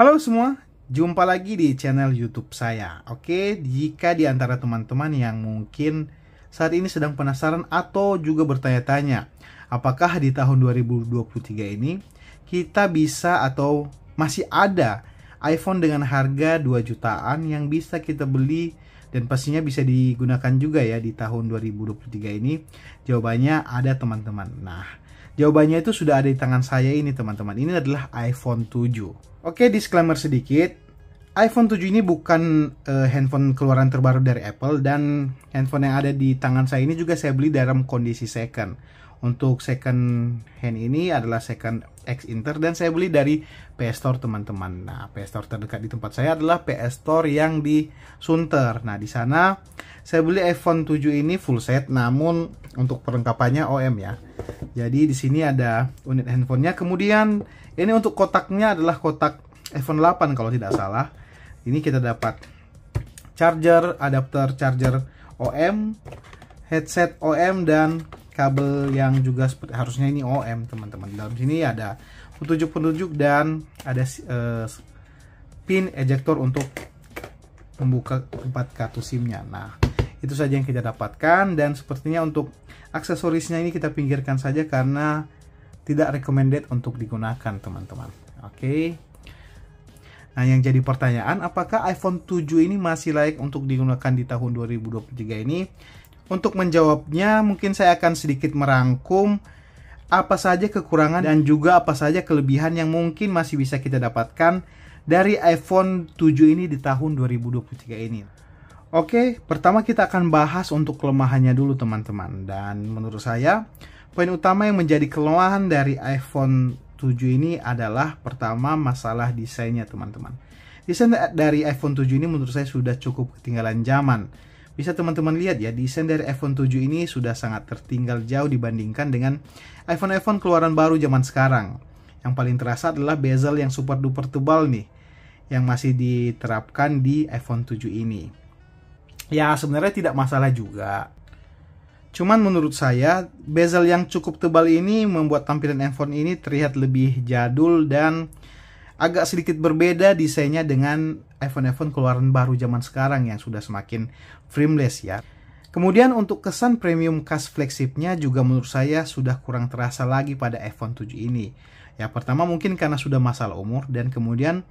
Halo semua, jumpa lagi di channel YouTube saya. Oke, jika di antara teman-teman yang mungkin saat ini sedang penasaran atau juga bertanya-tanya, apakah di tahun 2023 ini kita bisa atau masih ada iPhone dengan harga 2 jutaan yang bisa kita beli dan pastinya bisa digunakan juga ya di tahun 2023 ini? Jawabannya ada teman-teman. Nah, Jawabannya itu sudah ada di tangan saya ini teman-teman. Ini adalah iPhone 7. Oke, disclaimer sedikit. iPhone 7 ini bukan uh, handphone keluaran terbaru dari Apple dan handphone yang ada di tangan saya ini juga saya beli dalam kondisi second untuk second hand ini adalah second X Inter dan saya beli dari PS Store teman-teman. Nah, PS Store terdekat di tempat saya adalah PS Store yang di Sunter. Nah, di sana saya beli iPhone 7 ini full set namun untuk perlengkapannya OM ya. Jadi di sini ada unit handphonenya. Kemudian ini untuk kotaknya adalah kotak iPhone 8 kalau tidak salah. Ini kita dapat charger, adapter charger OM, headset OM dan kabel yang juga seperti harusnya ini OM teman-teman dalam sini ada petunjuk-petunjuk dan ada uh, pin ejector untuk membuka empat kartu SIM-nya. Nah, itu saja yang kita dapatkan dan sepertinya untuk aksesorisnya ini kita pinggirkan saja karena tidak recommended untuk digunakan, teman-teman. Oke. Okay. Nah, yang jadi pertanyaan apakah iPhone 7 ini masih layak untuk digunakan di tahun 2023 ini? Untuk menjawabnya, mungkin saya akan sedikit merangkum apa saja kekurangan dan juga apa saja kelebihan yang mungkin masih bisa kita dapatkan dari iPhone 7 ini di tahun 2023 ini. Oke, pertama kita akan bahas untuk kelemahannya dulu teman-teman. Dan menurut saya, poin utama yang menjadi kelemahan dari iPhone 7 ini adalah pertama masalah desainnya teman-teman. Desain dari iPhone 7 ini menurut saya sudah cukup ketinggalan zaman bisa teman-teman lihat ya, desain dari iPhone 7 ini sudah sangat tertinggal jauh dibandingkan dengan iPhone-iPhone keluaran baru zaman sekarang. Yang paling terasa adalah bezel yang super duper tebal nih, yang masih diterapkan di iPhone 7 ini. Ya sebenarnya tidak masalah juga. Cuman menurut saya, bezel yang cukup tebal ini membuat tampilan iPhone ini terlihat lebih jadul dan agak sedikit berbeda desainnya dengan iPhone-iPhone keluaran baru zaman sekarang yang sudah semakin frameless ya. Kemudian untuk kesan premium khas flagshipnya juga menurut saya sudah kurang terasa lagi pada iPhone 7 ini. Ya pertama mungkin karena sudah masalah umur dan kemudian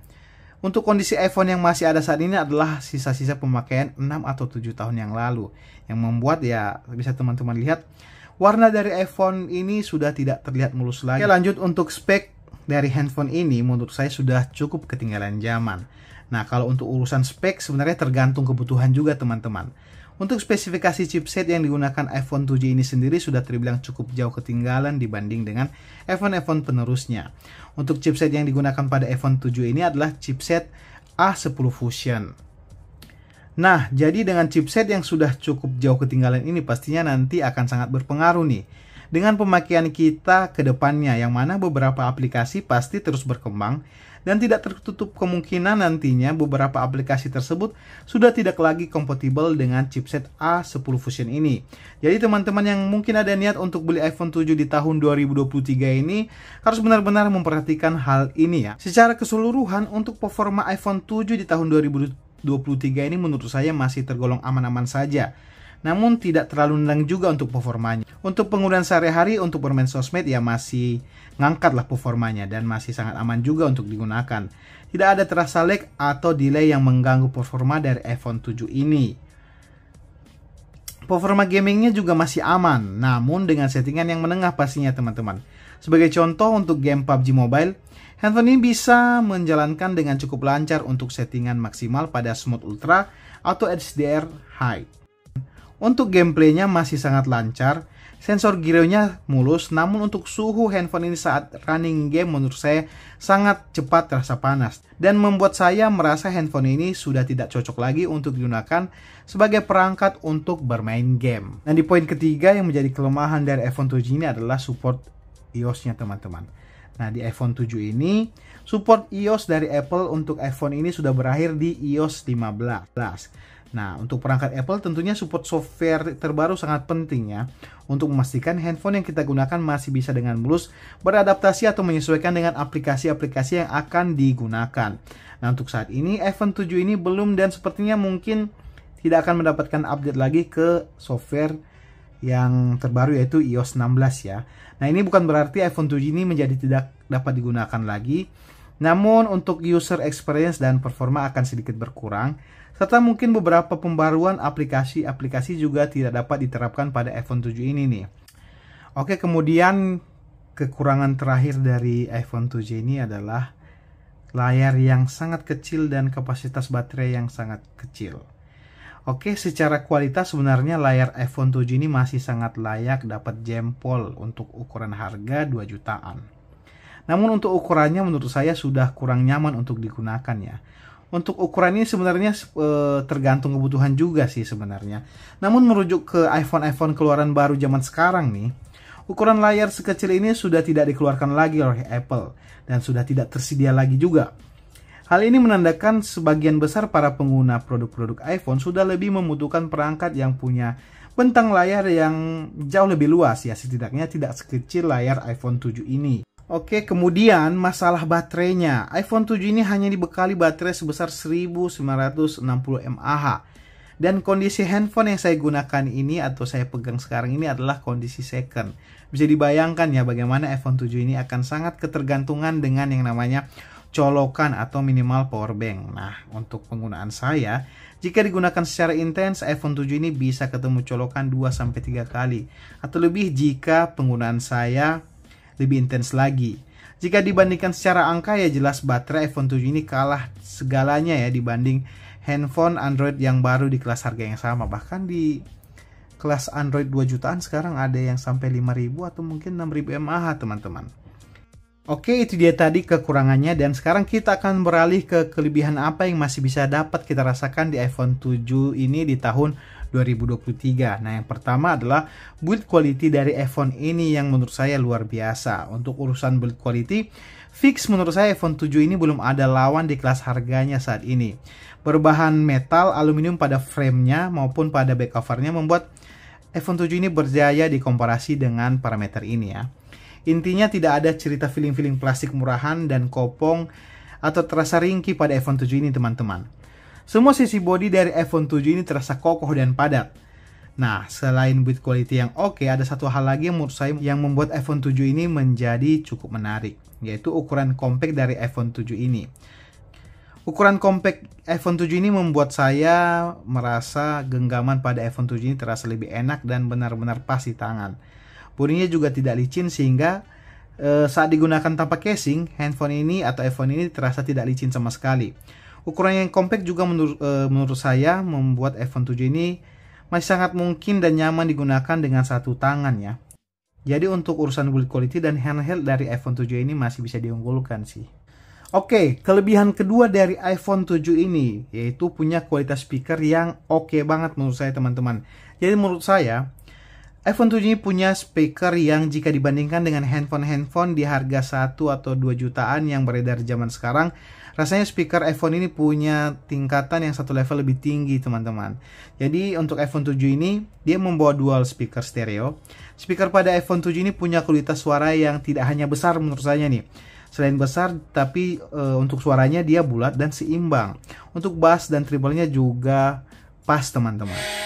untuk kondisi iPhone yang masih ada saat ini adalah sisa-sisa pemakaian 6 atau 7 tahun yang lalu. Yang membuat ya bisa teman-teman lihat warna dari iPhone ini sudah tidak terlihat mulus lagi. Oke lanjut untuk spek dari handphone ini menurut saya sudah cukup ketinggalan zaman. Nah, kalau untuk urusan spek sebenarnya tergantung kebutuhan juga teman-teman. Untuk spesifikasi chipset yang digunakan iPhone 7 ini sendiri sudah terbilang cukup jauh ketinggalan dibanding dengan iPhone-iPhone penerusnya. Untuk chipset yang digunakan pada iPhone 7 ini adalah chipset A10 Fusion. Nah, jadi dengan chipset yang sudah cukup jauh ketinggalan ini pastinya nanti akan sangat berpengaruh nih dengan pemakaian kita ke depannya yang mana beberapa aplikasi pasti terus berkembang dan tidak tertutup kemungkinan nantinya beberapa aplikasi tersebut sudah tidak lagi kompatibel dengan chipset A10 Fusion ini. Jadi teman-teman yang mungkin ada niat untuk beli iPhone 7 di tahun 2023 ini harus benar-benar memperhatikan hal ini ya. Secara keseluruhan untuk performa iPhone 7 di tahun 2023 ini menurut saya masih tergolong aman-aman saja namun tidak terlalu nendang juga untuk performanya. Untuk penggunaan sehari-hari untuk bermain sosmed ya masih ngangkat lah performanya dan masih sangat aman juga untuk digunakan. Tidak ada terasa lag atau delay yang mengganggu performa dari iPhone 7 ini. Performa gamingnya juga masih aman, namun dengan settingan yang menengah pastinya teman-teman. Sebagai contoh untuk game PUBG Mobile, handphone ini bisa menjalankan dengan cukup lancar untuk settingan maksimal pada Smooth Ultra atau HDR High. Untuk gameplaynya masih sangat lancar, sensor gyronya mulus, namun untuk suhu handphone ini saat running game menurut saya sangat cepat terasa panas. Dan membuat saya merasa handphone ini sudah tidak cocok lagi untuk digunakan sebagai perangkat untuk bermain game. Dan di poin ketiga yang menjadi kelemahan dari iPhone 7 ini adalah support iOS-nya teman-teman. Nah, di iPhone 7 ini, support iOS dari Apple untuk iPhone ini sudah berakhir di iOS 15. Nah, untuk perangkat Apple tentunya support software terbaru sangat penting ya untuk memastikan handphone yang kita gunakan masih bisa dengan mulus beradaptasi atau menyesuaikan dengan aplikasi-aplikasi yang akan digunakan. Nah, untuk saat ini iPhone 7 ini belum dan sepertinya mungkin tidak akan mendapatkan update lagi ke software yang terbaru yaitu iOS 16 ya. Nah, ini bukan berarti iPhone 7 ini menjadi tidak dapat digunakan lagi namun untuk user experience dan performa akan sedikit berkurang, serta mungkin beberapa pembaruan aplikasi-aplikasi juga tidak dapat diterapkan pada iPhone 7 ini nih. Oke, kemudian kekurangan terakhir dari iPhone 7 ini adalah layar yang sangat kecil dan kapasitas baterai yang sangat kecil. Oke, secara kualitas sebenarnya layar iPhone 7 ini masih sangat layak dapat jempol untuk ukuran harga 2 jutaan. Namun untuk ukurannya menurut saya sudah kurang nyaman untuk digunakan ya. Untuk ukuran ini sebenarnya e, tergantung kebutuhan juga sih sebenarnya. Namun merujuk ke iPhone-iPhone keluaran baru zaman sekarang nih, ukuran layar sekecil ini sudah tidak dikeluarkan lagi oleh Apple dan sudah tidak tersedia lagi juga. Hal ini menandakan sebagian besar para pengguna produk-produk iPhone sudah lebih membutuhkan perangkat yang punya bentang layar yang jauh lebih luas ya setidaknya tidak sekecil layar iPhone 7 ini. Oke, kemudian masalah baterainya. iPhone 7 ini hanya dibekali baterai sebesar 1960 mAh. Dan kondisi handphone yang saya gunakan ini atau saya pegang sekarang ini adalah kondisi second. Bisa dibayangkan ya bagaimana iPhone 7 ini akan sangat ketergantungan dengan yang namanya colokan atau minimal power bank. Nah, untuk penggunaan saya, jika digunakan secara intens, iPhone 7 ini bisa ketemu colokan 2 3 kali atau lebih jika penggunaan saya lebih intens lagi. Jika dibandingkan secara angka ya jelas baterai iPhone 7 ini kalah segalanya ya dibanding handphone Android yang baru di kelas harga yang sama. Bahkan di kelas Android 2 jutaan sekarang ada yang sampai 5000 atau mungkin 6000 mAh teman-teman. Oke, itu dia tadi kekurangannya dan sekarang kita akan beralih ke kelebihan apa yang masih bisa dapat kita rasakan di iPhone 7 ini di tahun 2023. Nah, yang pertama adalah build quality dari iPhone ini yang menurut saya luar biasa. Untuk urusan build quality, fix menurut saya iPhone 7 ini belum ada lawan di kelas harganya saat ini. Berbahan metal, aluminium pada framenya maupun pada back covernya membuat iPhone 7 ini berjaya dikomparasi dengan parameter ini ya. Intinya tidak ada cerita feeling-feeling plastik murahan dan kopong atau terasa ringki pada iPhone 7 ini teman-teman. Semua sisi body dari iPhone 7 ini terasa kokoh dan padat. Nah, selain build quality yang oke, okay, ada satu hal lagi yang menurut saya yang membuat iPhone 7 ini menjadi cukup menarik, yaitu ukuran compact dari iPhone 7 ini. Ukuran compact iPhone 7 ini membuat saya merasa genggaman pada iPhone 7 ini terasa lebih enak dan benar-benar pas di tangan. Bodinya juga tidak licin sehingga eh, saat digunakan tanpa casing, handphone ini atau iPhone ini terasa tidak licin sama sekali. Ukuran yang compact juga menur, eh, menurut saya membuat iPhone 7 ini masih sangat mungkin dan nyaman digunakan dengan satu tangan ya. Jadi untuk urusan build quality dan handheld dari iPhone 7 ini masih bisa diunggulkan sih. Oke, okay, kelebihan kedua dari iPhone 7 ini yaitu punya kualitas speaker yang oke okay banget menurut saya teman-teman. Jadi menurut saya iPhone 7 ini punya speaker yang jika dibandingkan dengan handphone-handphone di harga 1 atau 2 jutaan yang beredar zaman sekarang, rasanya speaker iPhone ini punya tingkatan yang satu level lebih tinggi, teman-teman. Jadi untuk iPhone 7 ini, dia membawa dual speaker stereo. Speaker pada iPhone 7 ini punya kualitas suara yang tidak hanya besar menurut saya nih. Selain besar, tapi e, untuk suaranya dia bulat dan seimbang. Untuk bass dan triplenya juga pas, teman-teman.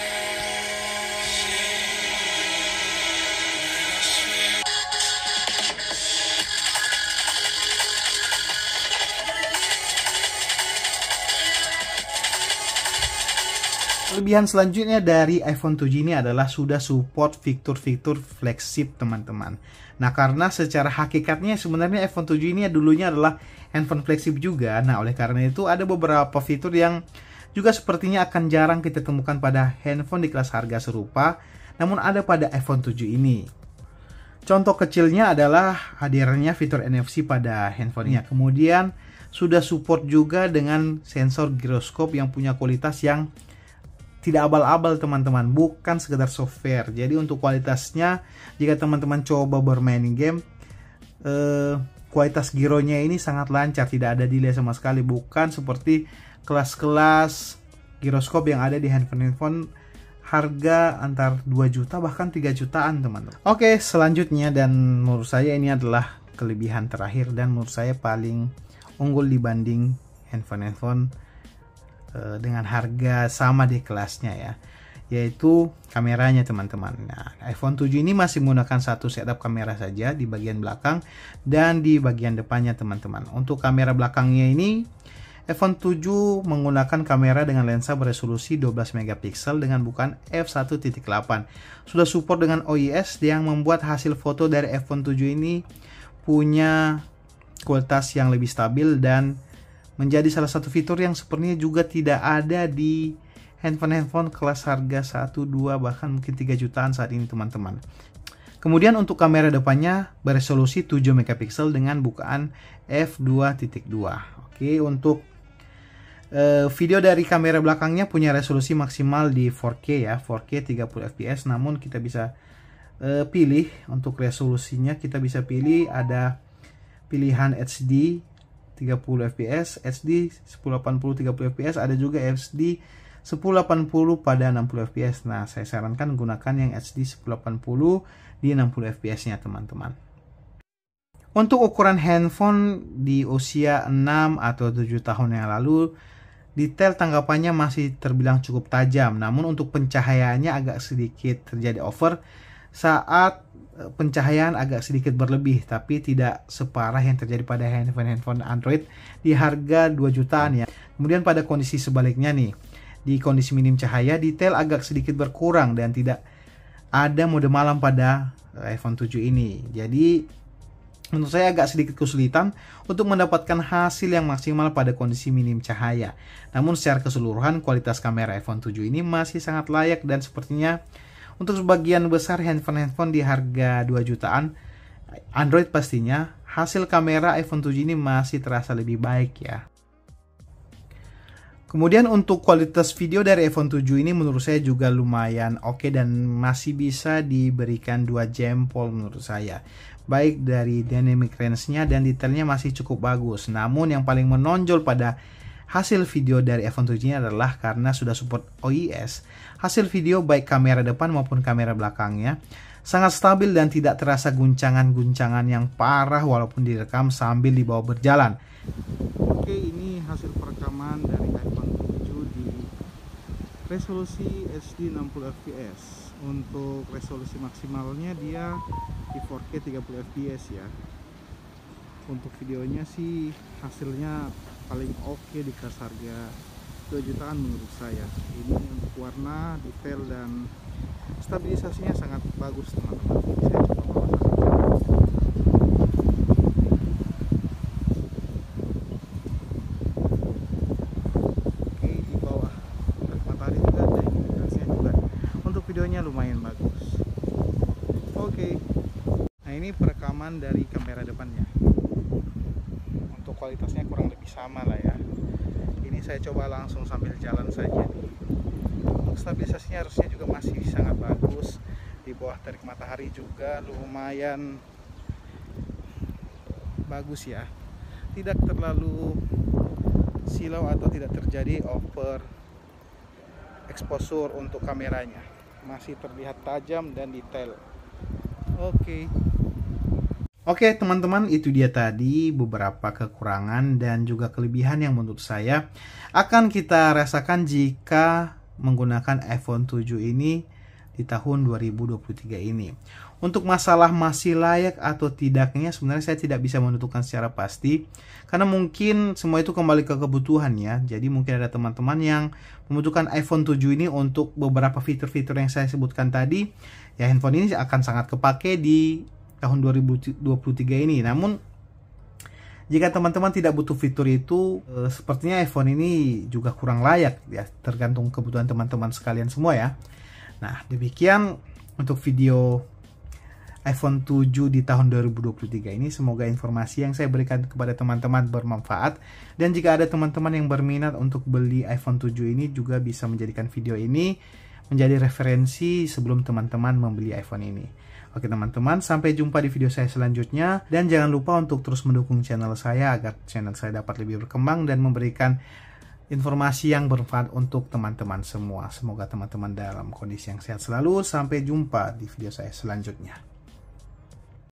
kelebihan selanjutnya dari iPhone 7 ini adalah sudah support fitur-fitur flagship teman-teman. Nah karena secara hakikatnya sebenarnya iPhone 7 ini dulunya adalah handphone flagship juga. Nah oleh karena itu ada beberapa fitur yang juga sepertinya akan jarang kita temukan pada handphone di kelas harga serupa, namun ada pada iPhone 7 ini. Contoh kecilnya adalah hadirnya fitur NFC pada handphonenya. Kemudian sudah support juga dengan sensor giroskop yang punya kualitas yang tidak abal-abal teman-teman, bukan sekedar software. Jadi untuk kualitasnya jika teman-teman coba bermain game eh, kualitas gironya ini sangat lancar, tidak ada delay sama sekali, bukan seperti kelas-kelas giroskop yang ada di handphone-handphone harga antar 2 juta bahkan 3 jutaan teman-teman. Oke, selanjutnya dan menurut saya ini adalah kelebihan terakhir dan menurut saya paling unggul dibanding handphone-handphone Eh, dengan harga sama di kelasnya ya yaitu kameranya teman-teman. Nah, iPhone 7 ini masih menggunakan satu setup kamera saja di bagian belakang dan di bagian depannya teman-teman. Untuk kamera belakangnya ini iPhone 7 menggunakan kamera dengan lensa beresolusi 12 megapiksel dengan bukan f1.8. Sudah support dengan OIS yang membuat hasil foto dari iPhone 7 ini punya kualitas yang lebih stabil dan menjadi salah satu fitur yang sepertinya juga tidak ada di handphone-handphone kelas harga 1, 2, bahkan mungkin 3 jutaan saat ini teman-teman. Kemudian untuk kamera depannya beresolusi 7 megapiksel dengan bukaan f2.2. Oke, untuk eh, video dari kamera belakangnya punya resolusi maksimal di 4K ya, 4K 30 fps. Namun kita bisa eh, pilih untuk resolusinya kita bisa pilih ada pilihan HD 30 fps, HD 1080 30 fps, ada juga HD 1080 pada 60 fps. Nah, saya sarankan gunakan yang HD 1080 di 60 fps-nya teman-teman. Untuk ukuran handphone di usia 6 atau 7 tahun yang lalu, detail tanggapannya masih terbilang cukup tajam. Namun untuk pencahayaannya agak sedikit terjadi over saat Eh, pencahayaan agak sedikit berlebih tapi tidak separah yang terjadi pada handphone-handphone Android di harga 2 jutaan ya. Kemudian pada kondisi sebaliknya nih, di kondisi minim cahaya detail agak sedikit berkurang dan tidak ada mode malam pada eh, iPhone 7 ini. Jadi menurut saya agak sedikit kesulitan untuk mendapatkan hasil yang maksimal pada kondisi minim cahaya. Namun secara keseluruhan kualitas kamera iPhone 7 ini masih sangat layak dan sepertinya untuk sebagian besar handphone-handphone di harga 2 jutaan, Android pastinya, hasil kamera iPhone 7 ini masih terasa lebih baik ya. Kemudian untuk kualitas video dari iPhone 7 ini menurut saya juga lumayan oke okay dan masih bisa diberikan dua jempol menurut saya. Baik dari dynamic range-nya dan detailnya masih cukup bagus. Namun yang paling menonjol pada Hasil video dari iPhone 7 ini adalah karena sudah support OIS, hasil video baik kamera depan maupun kamera belakangnya sangat stabil dan tidak terasa guncangan-guncangan yang parah walaupun direkam sambil dibawa berjalan. Oke, ini hasil perekaman dari iPhone 7 di resolusi HD 60 fps. Untuk resolusi maksimalnya dia di 4K 30 fps ya. Untuk videonya sih hasilnya paling oke okay di kas harga 2 jutaan menurut saya ini untuk warna detail dan stabilisasinya sangat bagus teman-teman saya oke di bawah matahari juga ada indikasinya juga untuk videonya lumayan bagus oke nah ini perekaman dari kamera depannya kualitasnya kurang lebih sama lah ya ini saya coba langsung sambil jalan saja untuk stabilisasinya harusnya juga masih sangat bagus di bawah terik matahari juga lumayan bagus ya tidak terlalu silau atau tidak terjadi over exposure untuk kameranya masih terlihat tajam dan detail oke okay. Oke teman-teman itu dia tadi beberapa kekurangan dan juga kelebihan yang menurut saya akan kita rasakan jika menggunakan iPhone 7 ini di tahun 2023 ini. Untuk masalah masih layak atau tidaknya sebenarnya saya tidak bisa menentukan secara pasti karena mungkin semua itu kembali ke kebutuhan ya. Jadi mungkin ada teman-teman yang membutuhkan iPhone 7 ini untuk beberapa fitur-fitur yang saya sebutkan tadi. Ya handphone ini akan sangat kepake di tahun 2023 ini. Namun jika teman-teman tidak butuh fitur itu, eh, sepertinya iPhone ini juga kurang layak ya, tergantung kebutuhan teman-teman sekalian semua ya. Nah, demikian untuk video iPhone 7 di tahun 2023 ini. Semoga informasi yang saya berikan kepada teman-teman bermanfaat. Dan jika ada teman-teman yang berminat untuk beli iPhone 7 ini juga bisa menjadikan video ini menjadi referensi sebelum teman-teman membeli iPhone ini. Oke teman-teman, sampai jumpa di video saya selanjutnya dan jangan lupa untuk terus mendukung channel saya agar channel saya dapat lebih berkembang dan memberikan informasi yang bermanfaat untuk teman-teman semua. Semoga teman-teman dalam kondisi yang sehat selalu. Sampai jumpa di video saya selanjutnya.